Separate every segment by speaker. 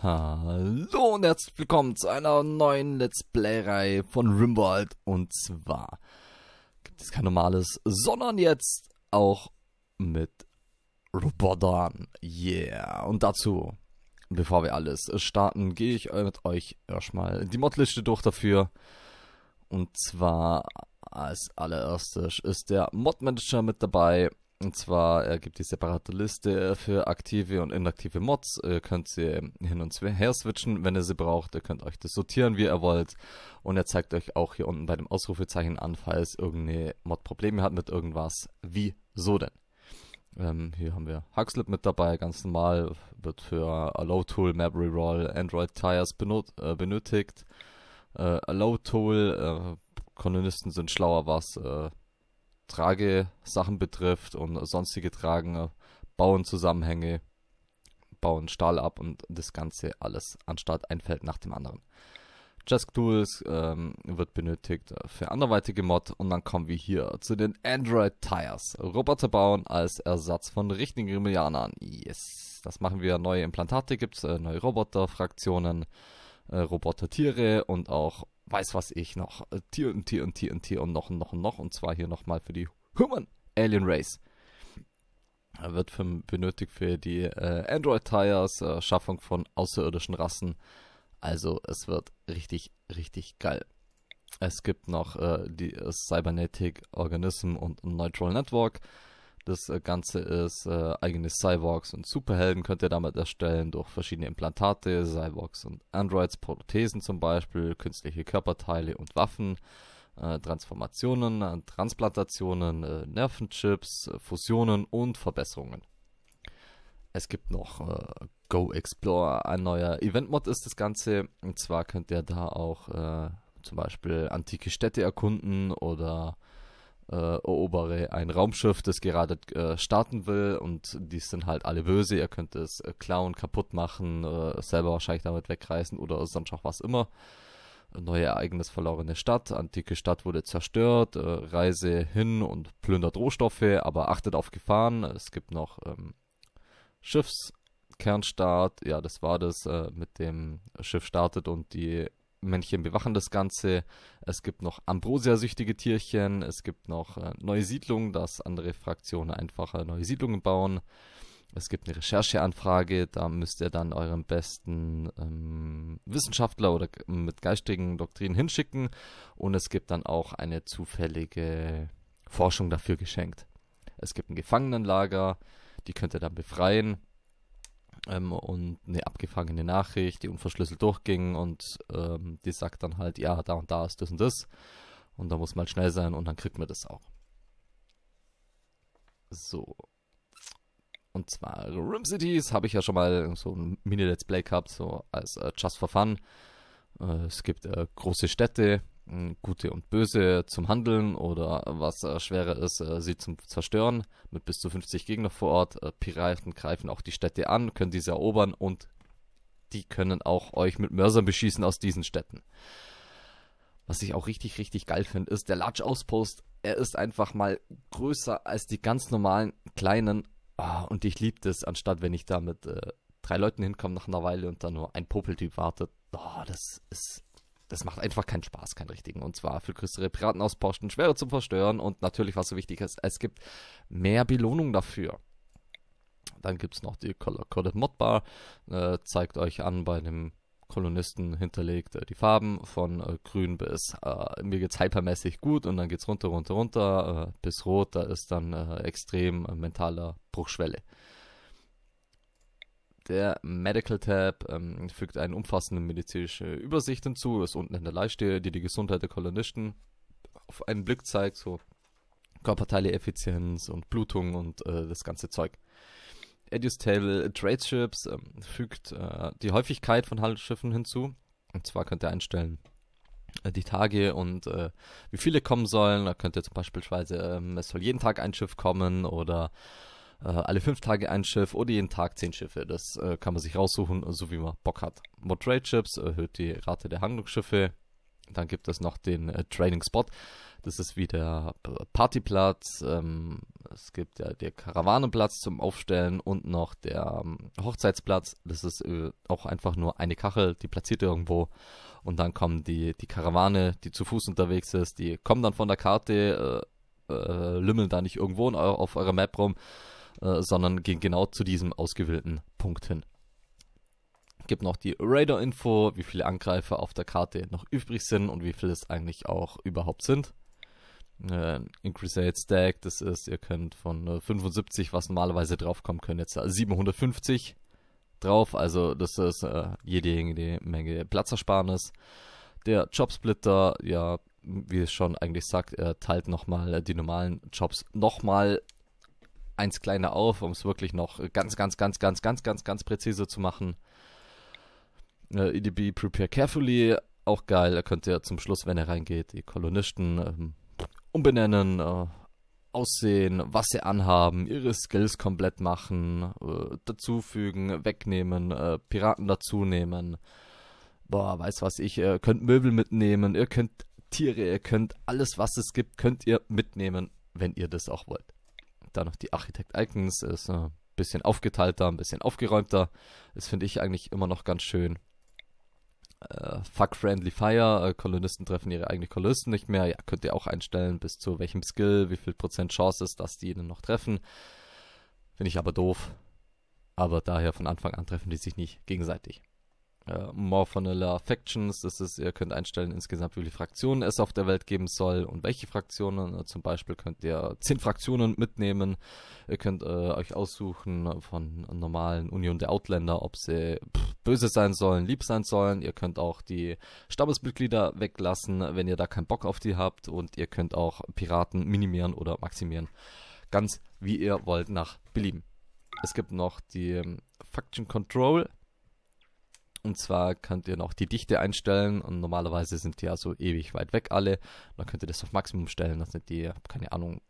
Speaker 1: Hallo und herzlich willkommen zu einer neuen Let's Play-Reihe von Rimworld. Und zwar gibt es kein normales, sondern jetzt auch mit Robotern. Yeah. Und dazu, bevor wir alles starten, gehe ich mit euch erstmal die Modliste durch dafür. Und zwar als allererstes ist der Mod Manager mit dabei. Und zwar äh, gibt die separate Liste für aktive und inaktive Mods. Ihr äh, könnt sie hin und her switchen, wenn ihr sie braucht. Ihr könnt euch das sortieren, wie ihr wollt. Und er zeigt euch auch hier unten bei dem Ausrufezeichen an, falls irgendeine Mod Probleme hat mit irgendwas. Wieso denn? Ähm, hier haben wir Huxlip mit dabei, ganz normal. Wird für Allow Tool, Map Reroll, Android Tires benut äh, benötigt. Äh, Allow Tool, äh, Kolonisten sind schlauer was. Äh, Tragesachen betrifft und sonstige Tragen, bauen Zusammenhänge, bauen Stahl ab und das Ganze alles anstatt ein Feld nach dem anderen. Just Tools ähm, wird benötigt für anderweitige Mod und dann kommen wir hier zu den Android Tires. Roboter bauen als Ersatz von richtigen Rimilianern. Yes, das machen wir. Neue Implantate gibt's, äh, neue Roboter, Fraktionen, äh, Robotertiere und auch weiß was ich noch, äh, Tier und Tier und Tier und Tier und noch und noch und noch. Und zwar hier nochmal für die Human Alien Race. wird für, benötigt für die äh, Android-Tires, äh, Schaffung von außerirdischen Rassen. Also es wird richtig, richtig geil. Es gibt noch äh, die äh, Cybernetic Organism und Neutral Network. Das äh, Ganze ist äh, eigene Cyborgs und Superhelden könnt ihr damit erstellen durch verschiedene Implantate, Cyborgs und Androids, Prothesen zum Beispiel, künstliche Körperteile und Waffen. Äh, Transformationen, äh, Transplantationen, Nervenchips, Fusionen und Verbesserungen. Es gibt noch äh, Go Explore, ein neuer Event-Mod ist das Ganze. Und zwar könnt ihr da auch äh, zum Beispiel antike Städte erkunden oder äh, erobere ein Raumschiff, das gerade äh, starten will und die sind halt alle böse. Ihr könnt es äh, klauen, kaputt machen, äh, selber wahrscheinlich damit wegreißen oder sonst auch was immer. Neue Ereignis verlorene Stadt, antike Stadt wurde zerstört, äh, Reise hin und plündert Rohstoffe, aber achtet auf Gefahren. Es gibt noch ähm, Schiffskernstart, ja, das war das, äh, mit dem Schiff startet und die Männchen bewachen das Ganze. Es gibt noch Ambrosia-süchtige Tierchen. Es gibt noch äh, neue Siedlungen, dass andere Fraktionen einfach äh, neue Siedlungen bauen. Es gibt eine Rechercheanfrage, da müsst ihr dann euren besten ähm, Wissenschaftler oder mit geistigen Doktrinen hinschicken. Und es gibt dann auch eine zufällige Forschung dafür geschenkt. Es gibt ein Gefangenenlager, die könnt ihr dann befreien ähm, und eine abgefangene Nachricht, die unverschlüsselt durchging und ähm, die sagt dann halt, ja, da und da ist das und das. Und da muss man halt schnell sein und dann kriegt man das auch. So. Und zwar Rim Cities habe ich ja schon mal so ein Mini-Let's Play gehabt, so als äh, Just for Fun. Äh, es gibt äh, große Städte, Gute und Böse zum Handeln oder was äh, schwerer ist, äh, sie zum Zerstören mit bis zu 50 Gegner vor Ort. Äh, Piraten greifen auch die Städte an, können diese erobern und die können auch euch mit Mörsern beschießen aus diesen Städten. Was ich auch richtig, richtig geil finde, ist der Large Outpost. Er ist einfach mal größer als die ganz normalen kleinen. Oh, und ich liebe das, anstatt wenn ich da mit äh, drei Leuten hinkomme nach einer Weile und da nur ein Popeltyp wartet. Oh, das ist das macht einfach keinen Spaß, keinen richtigen. Und zwar für größere Piratenausposten schwerer zu verstören und natürlich, was so wichtig ist, es gibt mehr Belohnung dafür. Dann gibt es noch die Color-Coded Modbar, äh, zeigt euch an bei einem Kolonisten hinterlegt äh, die Farben von äh, grün bis äh, mir geht's hypermäßig gut und dann geht es runter, runter, runter äh, bis rot, da ist dann äh, extrem äh, mentaler Bruchschwelle. Der Medical Tab ähm, fügt eine umfassende medizinische Übersicht hinzu, ist unten in der Leiste, die die Gesundheit der Kolonisten auf einen Blick zeigt, so Körperteile, Effizienz und Blutung und äh, das ganze Zeug. EduStable Tradeships äh, fügt äh, die Häufigkeit von Handelsschiffen hinzu. Und zwar könnt ihr einstellen äh, die Tage und äh, wie viele kommen sollen. Da könnt ihr zum Beispiel, ähm, es soll jeden Tag ein Schiff kommen oder äh, alle fünf Tage ein Schiff oder jeden Tag zehn Schiffe. Das äh, kann man sich raussuchen, so wie man Bock hat. More Trade Ships erhöht die Rate der Handlungsschiffe. Dann gibt es noch den äh, Trading Spot. Das ist wie der äh, Partyplatz. Ähm, es gibt ja der Karawanenplatz zum Aufstellen und noch der ähm, Hochzeitsplatz. Das ist äh, auch einfach nur eine Kachel, die platziert irgendwo. Und dann kommen die, die Karawane, die zu Fuß unterwegs ist, die kommen dann von der Karte, äh, äh, lümmeln da nicht irgendwo auf eurer Map rum, äh, sondern gehen genau zu diesem ausgewählten Punkt hin. Gibt noch die Radar-Info, wie viele Angreifer auf der Karte noch übrig sind und wie viele es eigentlich auch überhaupt sind. Äh, in Crusade Stack, das ist, ihr könnt von 75, äh, was normalerweise draufkommen können, jetzt 750 drauf. Also das ist äh, jede Menge Platzersparnis. Der Jobsplitter, ja, wie es schon eigentlich sagt, er teilt nochmal äh, die normalen Jobs nochmal eins kleiner auf, um es wirklich noch äh, ganz, ganz, ganz, ganz, ganz, ganz, ganz präzise zu machen. Äh, EDB Prepare Carefully, auch geil. Da könnt ihr zum Schluss, wenn ihr reingeht, die Kolonisten ähm, umbenennen, äh, aussehen, was sie anhaben, ihre Skills komplett machen, äh, dazufügen, wegnehmen, äh, Piraten dazunehmen. Boah, weiß was ich, ihr äh, könnt Möbel mitnehmen, ihr könnt Tiere, ihr könnt alles, was es gibt, könnt ihr mitnehmen, wenn ihr das auch wollt da noch die Architect Icons ist ein äh, bisschen aufgeteilter, ein bisschen aufgeräumter. Das finde ich eigentlich immer noch ganz schön. Äh, fuck Friendly Fire, äh, Kolonisten treffen ihre eigenen Kolonisten nicht mehr. Ja, könnt ihr auch einstellen, bis zu welchem Skill, wie viel Prozent Chance ist, dass die ihnen noch treffen. Finde ich aber doof. Aber daher von Anfang an treffen die sich nicht gegenseitig äh, Morphonilla Factions. Das ist, ihr könnt einstellen insgesamt, wie viele Fraktionen es auf der Welt geben soll und welche Fraktionen. Äh, zum Beispiel könnt ihr zehn Fraktionen mitnehmen. Ihr könnt äh, euch aussuchen von normalen Union der Outlander, ob sie pff, böse sein sollen, lieb sein sollen. Ihr könnt auch die Stammesmitglieder weglassen, wenn ihr da keinen Bock auf die habt. Und ihr könnt auch Piraten minimieren oder maximieren. Ganz wie ihr wollt nach Belieben. Es gibt noch die ähm, Faction Control und zwar könnt ihr noch die Dichte einstellen und normalerweise sind die ja so ewig weit weg alle. dann könnt ihr das auf Maximum stellen, dass sind die, keine Ahnung,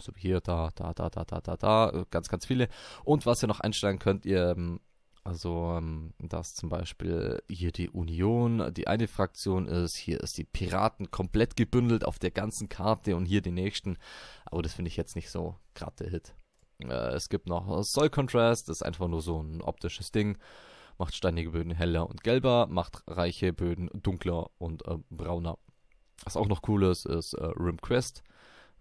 Speaker 1: so hier, da, da, da, da, da, da, da, äh, ganz, ganz viele. Und was ihr noch einstellen könnt, ihr, ähm, also, ähm, dass zum Beispiel hier die Union die eine Fraktion ist, hier ist die Piraten komplett gebündelt auf der ganzen Karte und hier die nächsten. Aber das finde ich jetzt nicht so gerade der Hit. Äh, es gibt noch Soul Contrast, das ist einfach nur so ein optisches Ding macht steinige Böden heller und gelber, macht reiche Böden dunkler und äh, brauner. Was auch noch cool ist, ist äh, Rim Quest.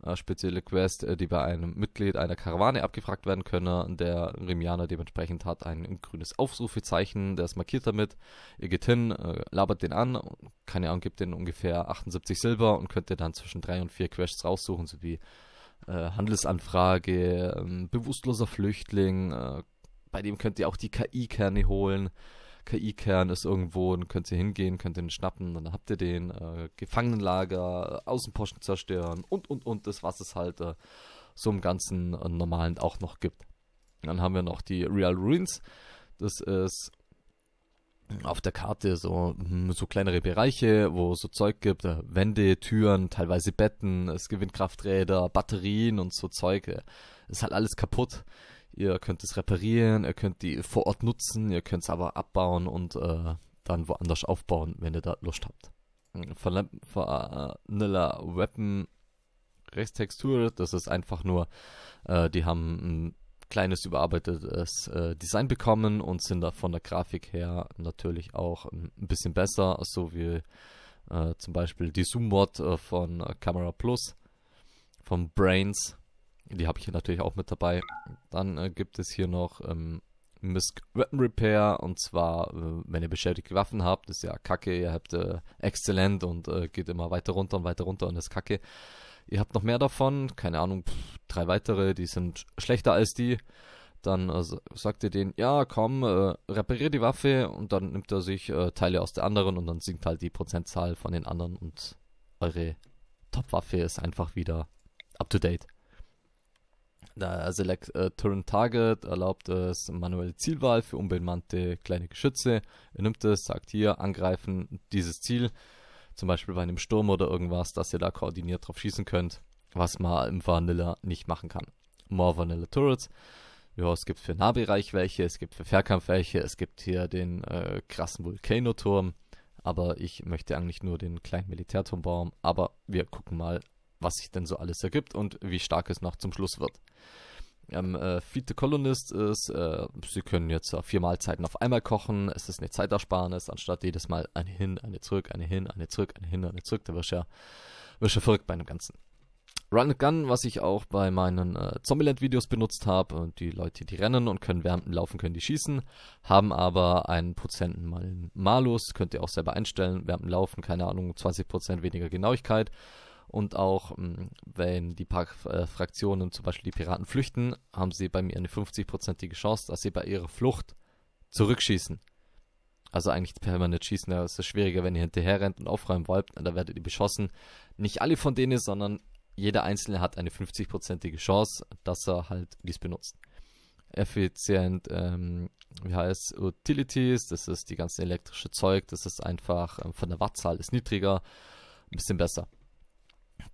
Speaker 1: Eine äh, spezielle Quest, äh, die bei einem Mitglied einer Karawane abgefragt werden können. Der Rimianer dementsprechend hat ein, grünes Aufrufezeichen, der ist markiert damit. Ihr geht hin, äh, labert den an, keine Ahnung, gibt den ungefähr 78 Silber und könnt ihr dann zwischen drei und vier Quests raussuchen, sowie Handelsanfrage, ähm, bewusstloser Flüchtling, bei dem könnt ihr auch die KI-Kerne holen. KI-Kern ist irgendwo und könnt ihr hingehen, könnt ihr den schnappen, dann habt ihr den, äh, Gefangenenlager, äh, Außenposten zerstören und, und, und, das, was es halt äh, so im ganzen äh, normalen auch noch gibt. Dann haben wir noch die Real Ruins. Das ist auf der Karte so, hm, so kleinere Bereiche, wo es so Zeug gibt, äh, Wände, Türen, teilweise Betten, es gewinnt Krafträder, Batterien und so Zeug. Äh, ist halt alles kaputt. Ihr könnt es reparieren, ihr könnt die vor Ort nutzen, ihr könnt es aber abbauen und äh, dann woanders aufbauen, wenn ihr da Lust habt. Vanilla Weapon Rechtstextur, das ist einfach nur, äh, die haben ein kleines überarbeitetes äh, Design bekommen und sind da von der Grafik her natürlich auch ein bisschen besser, so wie äh, zum Beispiel die Zoom-Mod äh, von Camera Plus, von Brains. Die habe ich hier natürlich auch mit dabei. Dann äh, gibt es hier noch ähm, Misk Weapon Repair und zwar, äh, wenn ihr beschädigte Waffen habt, ist ja kacke, ihr habt äh, exzellent und äh, geht immer weiter runter und weiter runter und ist kacke. Ihr habt noch mehr davon, keine Ahnung, pff, drei weitere, die sind schlechter als die. Dann äh, sagt ihr denen, ja komm, äh, repariert die Waffe und dann nimmt er sich äh, Teile aus der anderen und dann sinkt halt die Prozentzahl von den anderen und eure Top-Waffe ist einfach wieder up to date. Da Select also äh, Turn Target erlaubt es manuelle Zielwahl für unbemannte kleine Geschütze. Ihr nimmt es, sagt hier angreifen dieses Ziel, zum Beispiel bei einem Sturm oder irgendwas, dass ihr da koordiniert drauf schießen könnt, was man im Vanilla nicht machen kann. More Vanilla Turrets. Ja, es gibt für Nahbereich welche, es gibt für Fernkampf welche, es gibt hier den äh, krassen Vulkanoturm, aber ich möchte eigentlich nur den kleinen Militärturm bauen, aber wir gucken mal, was sich denn so alles ergibt und wie stark es noch zum Schluss wird. Ähm, äh, Feed the Colonist ist, äh, sie können jetzt äh, vier Mahlzeiten auf einmal kochen, es ist eine Zeitersparnis, anstatt jedes Mal eine hin, eine zurück, eine hin, eine zurück, eine hin, eine zurück, da wirst du ja, wirst ja verrückt bei dem Ganzen. Run and Gun, was ich auch bei meinen äh, Zombieland-Videos benutzt habe, und die Leute, die rennen und können während Laufen, können die schießen, haben aber einen Prozenten mal Malus, könnt ihr auch selber einstellen, während Laufen, keine Ahnung, 20% weniger Genauigkeit und auch, ähm, wenn die paar äh, Fraktionen, zum Beispiel die Piraten, flüchten, haben sie bei mir eine 50-prozentige Chance, dass sie bei ihrer Flucht zurückschießen. Also eigentlich permanent schießen, da ist es schwieriger, wenn ihr hinterher rennt und aufräumen wollt, da werdet ihr beschossen. Nicht alle von denen, sondern jeder Einzelne hat eine 50-prozentige Chance, dass er halt dies benutzt. Effizient, ähm, wie heißt Utilities, das ist die ganze elektrische Zeug, das ist einfach ähm, von der Wattzahl ist niedriger, ein bisschen besser.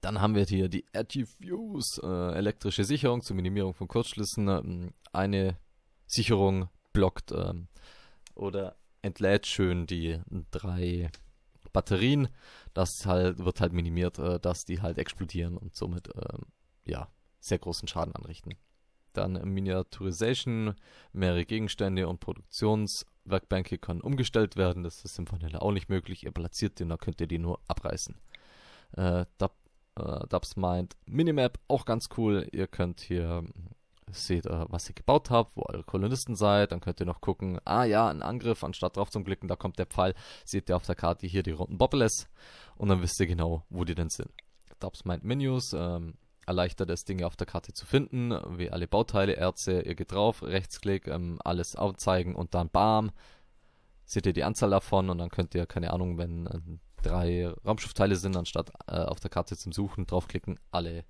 Speaker 1: Dann haben wir hier die RGVs, äh, elektrische Sicherung zur Minimierung von Kurzschlüssen. Ähm, eine Sicherung blockt ähm, oder entlädt schön die drei Batterien. Das halt, wird halt minimiert, äh, dass die halt explodieren und somit ähm, ja, sehr großen Schaden anrichten. Dann Miniaturization, mehrere Gegenstände und Produktionswerkbänke können umgestellt werden. Das ist im Vanilla auch nicht möglich. Ihr platziert den, da könnt ihr die nur abreißen. Äh, da äh, Dubs meint. Minimap auch ganz cool. Ihr könnt hier hm, seht, äh, was ihr gebaut habt, wo eure Kolonisten seid, dann könnt ihr noch gucken, ah ja, ein Angriff, anstatt drauf zu klicken, da kommt der Pfeil, seht ihr auf der Karte hier die roten Bobbles und dann wisst ihr genau, wo die denn sind. Dubs meint Menus, ähm, erleichtert es, Dinge auf der Karte zu finden, wie alle Bauteile, Erze, ihr geht drauf, Rechtsklick, ähm, alles aufzeigen und dann bam, seht ihr die Anzahl davon und dann könnt ihr, keine Ahnung, wenn ein äh, drei Raumschiffteile sind, anstatt äh, auf der Karte zum Suchen, draufklicken, alle,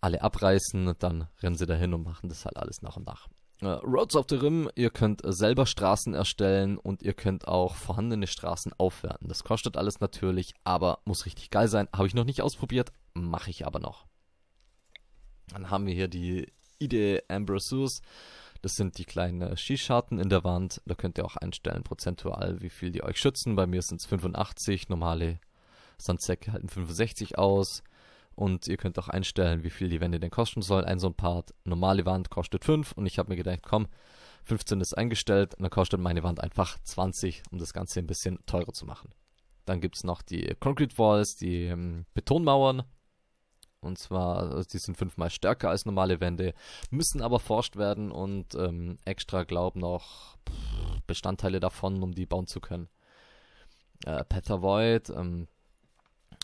Speaker 1: alle abreißen und dann rennen sie dahin und machen das halt alles nach und nach. Äh, Roads of the Rim, ihr könnt äh, selber Straßen erstellen und ihr könnt auch vorhandene Straßen aufwerten. Das kostet alles natürlich, aber muss richtig geil sein. Habe ich noch nicht ausprobiert, mache ich aber noch. Dann haben wir hier die Idee Ambrosius. Das sind die kleinen äh, Skischarten in der Wand. Da könnt ihr auch einstellen, prozentual, wie viel die euch schützen. Bei mir sind es 85, normale Sandsäcke halten 65 aus. Und ihr könnt auch einstellen, wie viel die Wände denn kosten sollen. Ein so ein Part, normale Wand kostet 5 und ich habe mir gedacht, komm, 15 ist eingestellt und dann kostet meine Wand einfach 20, um das Ganze ein bisschen teurer zu machen. Dann gibt es noch die Concrete Walls, die ähm, Betonmauern, und zwar, also die sind fünfmal stärker als normale Wände, müssen aber forscht werden und ähm, extra, glaub noch Bestandteile davon, um die bauen zu können. Äh, Petter Void, ähm,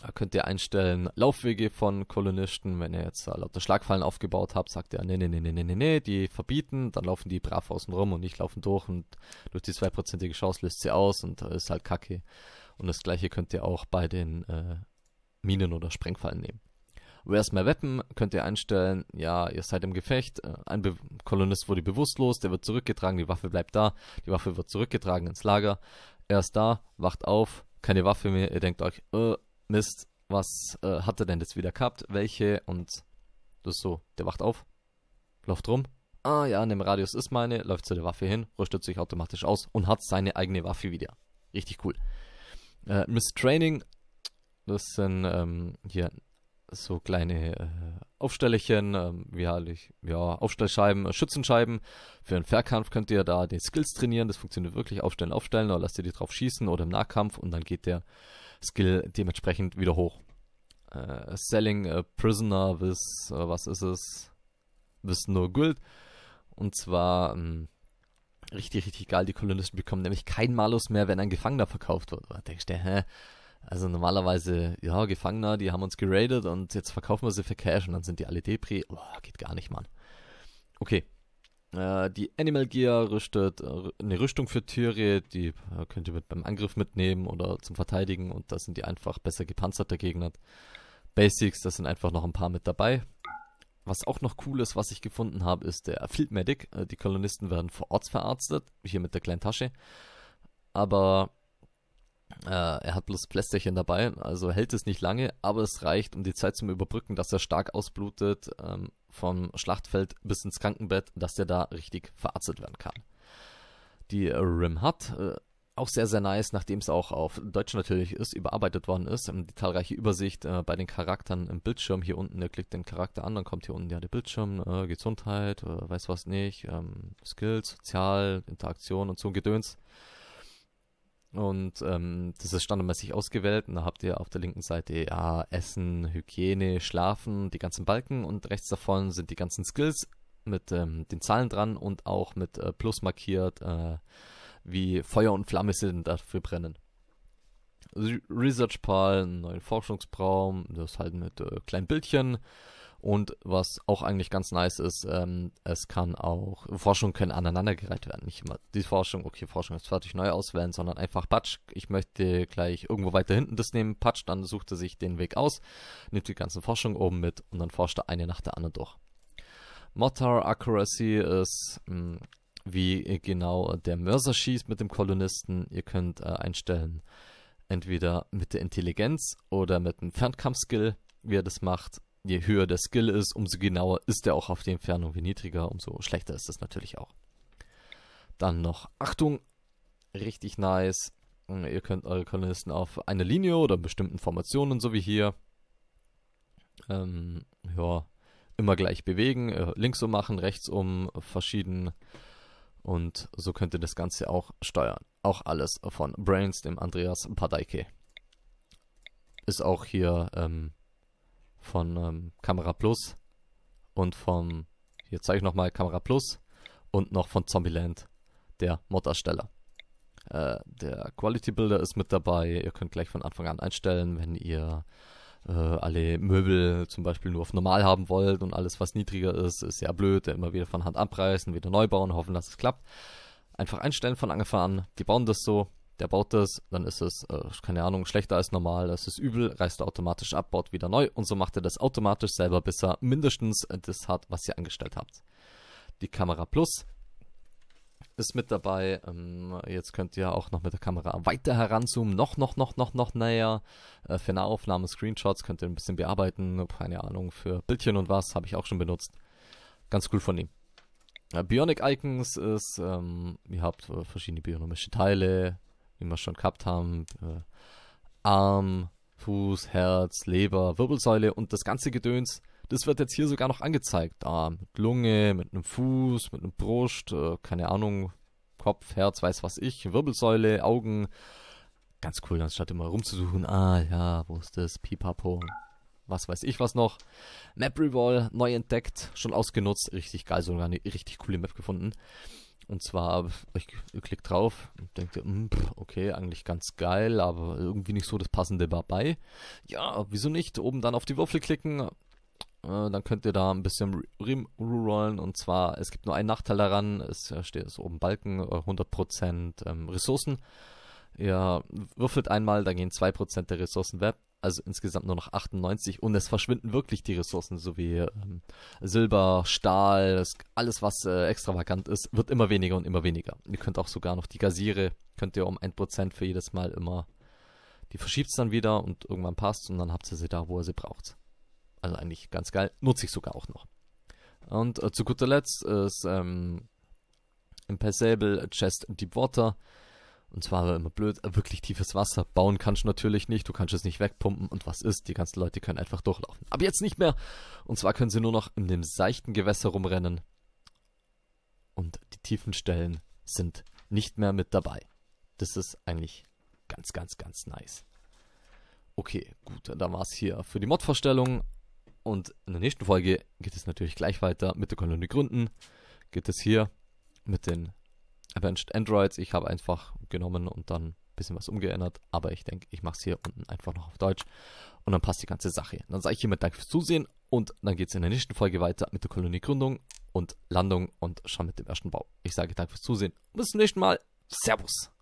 Speaker 1: da könnt ihr einstellen, Laufwege von Kolonisten, wenn ihr jetzt äh, lauter Schlagfallen aufgebaut habt, sagt ihr, nee, nee, nee, nee, nee, nee, die verbieten, dann laufen die brav außen rum und nicht laufen durch und durch die zweiprozentige Chance löst sie aus und äh, ist halt kacke. Und das gleiche könnt ihr auch bei den äh, Minen oder Sprengfallen nehmen. Where's my weapon? Könnt ihr einstellen, ja, ihr seid im Gefecht, äh, ein Be Kolonist wurde bewusstlos, der wird zurückgetragen, die Waffe bleibt da, die Waffe wird zurückgetragen ins Lager, er ist da, wacht auf, keine Waffe mehr, ihr denkt euch, äh, Mist, was äh, hat er denn jetzt wieder gehabt, welche und das ist so, der wacht auf, läuft rum, ah ja, in dem Radius ist meine, läuft zu der Waffe hin, rüstet sich automatisch aus und hat seine eigene Waffe wieder. Richtig cool. Äh, Miss Training, das sind ähm, hier so kleine äh, Aufstellerchen, ähm, wie halt ich, ja, Aufstellscheiben, äh, Schützenscheiben. Für einen Verkampf könnt ihr da die Skills trainieren, das funktioniert wirklich, aufstellen, aufstellen, oder lasst ihr die drauf schießen oder im Nahkampf und dann geht der Skill dementsprechend wieder hoch. Äh, selling a äh, Prisoner with, äh, was ist es? With no Gold. Und zwar, ähm, richtig, richtig geil, die Kolonisten bekommen nämlich kein Malus mehr, wenn ein Gefangener verkauft wird. Da denkst du, hä? Also normalerweise, ja, Gefangener, die haben uns geradet und jetzt verkaufen wir sie für Cash und dann sind die alle Depri. Oh, geht gar nicht, Mann. Okay. Äh, die Animal Gear rüstet äh, eine Rüstung für Tiere, die äh, könnt ihr mit beim Angriff mitnehmen oder zum Verteidigen und da sind die einfach besser gepanzerter Gegner. Basics, da sind einfach noch ein paar mit dabei. Was auch noch cool ist, was ich gefunden habe, ist der Field Medic. Die Kolonisten werden vor Ort verarztet, hier mit der kleinen Tasche. Aber äh, er hat bloß Plästerchen dabei, also hält es nicht lange, aber es reicht, um die Zeit zum Überbrücken, dass er stark ausblutet, ähm, vom Schlachtfeld bis ins Krankenbett, dass der da richtig verarztet werden kann. Die Rim hat. äh, auch sehr, sehr nice, nachdem es auch auf Deutsch natürlich ist, überarbeitet worden ist. Ähm, die zahlreiche Übersicht äh, bei den Charakteren im Bildschirm hier unten, Ihr klickt den Charakter an, dann kommt hier unten ja der Bildschirm, äh, Gesundheit, äh, weiß was nicht, ähm, Skills, Sozial, Interaktion und so ein Gedöns. Und ähm, das ist standardmäßig ausgewählt. Und da habt ihr auf der linken Seite ja, Essen, Hygiene, Schlafen, die ganzen Balken und rechts davon sind die ganzen Skills mit ähm, den Zahlen dran und auch mit äh, Plus markiert, äh, wie Feuer und Flamme sind dafür brennen. Research Pal, einen neuen Forschungsraum, das halt mit äh, kleinen Bildchen. Und was auch eigentlich ganz nice ist, ähm, es kann auch, Forschung können aneinandergereiht werden. Nicht immer die Forschung, okay, Forschung ist fertig neu auswählen, sondern einfach Patsch. Ich möchte gleich irgendwo weiter hinten das nehmen, Patsch, dann sucht er sich den Weg aus, nimmt die ganzen Forschung oben mit und dann forscht er eine nach der anderen durch. Motor Accuracy ist, mh, hm, wie genau der Mörser schießt mit dem Kolonisten. Ihr könnt äh, einstellen, entweder mit der Intelligenz oder mit dem Fernkampfskill, wie er das macht je höher der Skill ist, umso genauer ist er auch auf die Entfernung. Je niedriger, umso schlechter ist das natürlich auch. Dann noch Achtung, richtig nice. Hm, ihr könnt eure Kolonisten auf einer Linie oder bestimmten Formationen, so wie hier, ähm, ja, immer gleich bewegen, äh, links um machen, rechts um, verschieden. Und so könnt ihr das Ganze auch steuern. Auch alles von Brains, dem Andreas Padeike. Ist auch hier ähm, von ähm, Kamera Plus und vom, hier zeige ich nochmal Kamera Plus und noch von Zombieland, der Mod-Ersteller. Äh, der Quality Builder ist mit dabei. Ihr könnt gleich von Anfang an einstellen, wenn ihr äh, alle Möbel zum Beispiel nur auf normal haben wollt und alles, was niedriger ist, ist ja blöd. Immer wieder von Hand abreißen, wieder neu bauen, hoffen, dass es klappt. Einfach einstellen von Anfang an. Die bauen das so der baut das, dann ist es, äh, keine Ahnung, schlechter als normal, es ist übel, reißt er automatisch ab, baut wieder neu und so macht er das automatisch selber, bis er mindestens äh, das hat, was ihr angestellt habt. Die Kamera Plus ist mit dabei. Ähm, jetzt könnt ihr auch noch mit der Kamera weiter heranzoomen, noch, noch, noch, noch, noch näher. Äh, für Nahaufnahmen, Screenshots könnt ihr ein bisschen bearbeiten. Keine Ahnung, für Bildchen und was habe ich auch schon benutzt. Ganz cool von ihm. Äh, Bionic Icons ist, ähm, ihr habt äh, verschiedene bionomische Teile, wie wir schon gehabt haben, äh, Arm, Fuß, Herz, Leber, Wirbelsäule und das ganze Gedöns, das wird jetzt hier sogar noch angezeigt. Ah, mit Lunge, mit einem Fuß, mit einem Brust, äh, keine Ahnung, Kopf, Herz, weiß was ich, Wirbelsäule, Augen. Ganz cool, anstatt immer rumzusuchen, ah ja, wo ist das, pipapo, was weiß ich was noch. Map Revolve, neu entdeckt, schon ausgenutzt, richtig geil, sogar eine richtig coole Map gefunden. Und zwar, ich, ich drauf und denke, hm, okay, eigentlich ganz geil, aber irgendwie nicht so das passende dabei. Ja, wieso nicht? Oben dann auf die Würfel klicken, äh, dann könnt ihr da ein bisschen rerollen Und zwar, es gibt nur einen Nachteil daran, es äh, steht so oben Balken, 100% äh, ähm, Ressourcen. Ja, würfelt einmal, da gehen 2% der Ressourcen weg, also insgesamt nur noch 98 und es verschwinden wirklich die Ressourcen, so wie ähm, Silber, Stahl, alles was äh, extravagant ist, wird immer weniger und immer weniger. Ihr könnt auch sogar noch die Gasiere, könnt ihr um 1% für jedes Mal immer, die verschiebt dann wieder und irgendwann passt und dann habt ihr sie da, wo ihr sie braucht. Also eigentlich ganz geil, nutze ich sogar auch noch. Und äh, zu guter Letzt ist ähm, Impassable Chest Deepwater. Water und zwar war immer blöd, wirklich tiefes Wasser. Bauen kannst du natürlich nicht, du kannst es nicht wegpumpen. Und was ist? Die ganzen Leute können einfach durchlaufen. Aber jetzt nicht mehr. Und zwar können sie nur noch in dem seichten Gewässer rumrennen. Und die tiefen Stellen sind nicht mehr mit dabei. Das ist eigentlich ganz, ganz, ganz nice. Okay, gut, dann war es hier für die Mod-Vorstellung. Und in der nächsten Folge geht es natürlich gleich weiter mit der Kolonie Gründen. Geht es hier mit den Avenged Androids, ich habe einfach genommen und dann ein bisschen was umgeändert. Aber ich denke, ich mache es hier unten einfach noch auf Deutsch. Und dann passt die ganze Sache. Dann sage ich hiermit Danke fürs Zusehen. Und dann geht es in der nächsten Folge weiter mit der Koloniegründung und Landung und schon mit dem ersten Bau. Ich sage Danke fürs Zusehen. Bis zum nächsten Mal. Servus.